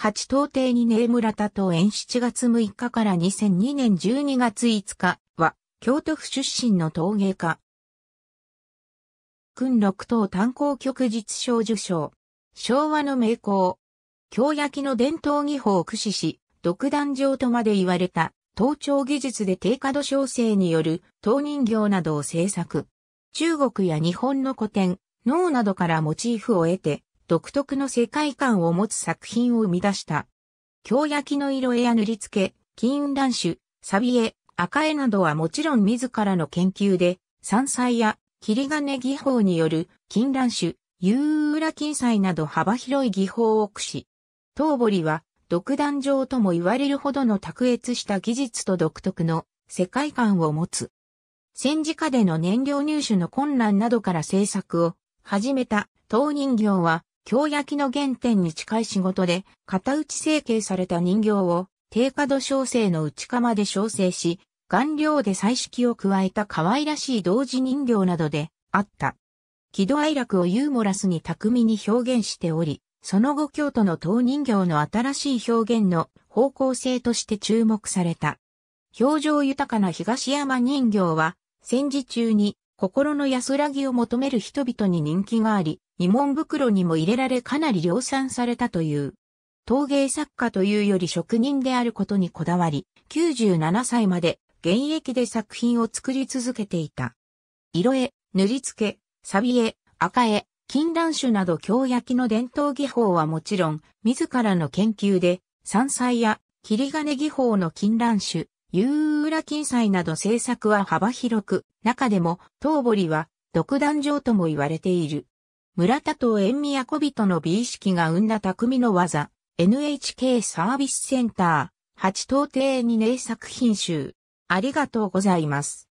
八東帝に根村田と園7月6日から2002年12月5日は、京都府出身の陶芸家。訓六等炭鉱局実賞受賞。昭和の名工。京焼の伝統技法を駆使し、独壇場とまで言われた、盗聴技術で低過度調整による陶人形などを制作。中国や日本の古典、脳などからモチーフを得て、独特の世界観を持つ作品を生み出した。京焼の色絵や塗り付け、金雲乱種、サビ絵、赤絵などはもちろん自らの研究で、山菜や霧金技法による金乱種、夕浦金彩など幅広い技法を駆使。東堀は独壇場とも言われるほどの卓越した技術と独特の世界観を持つ。戦時下での燃料入手の困難などから制作を始めた当人形は京焼の原点に近い仕事で、型打ち成形された人形を、低角度小生の内釜で調整し、顔料で彩色を加えた可愛らしい同時人形などであった。喜怒哀楽をユーモラスに巧みに表現しており、その後京都の当人形の新しい表現の方向性として注目された。表情豊かな東山人形は、戦時中に心の安らぎを求める人々に人気があり、二文袋にも入れられかなり量産されたという。陶芸作家というより職人であることにこだわり、97歳まで現役で作品を作り続けていた。色絵、塗り付け、錆絵、赤絵、金蘭種など京焼きの伝統技法はもちろん、自らの研究で、山菜や霧金技法の金蘭種、画金彩など制作は幅広く、中でも、東堀は、独壇場とも言われている。村田と縁小人の美意識が生んだ匠の技、NHK サービスセンター、八東底2年作品集。ありがとうございます。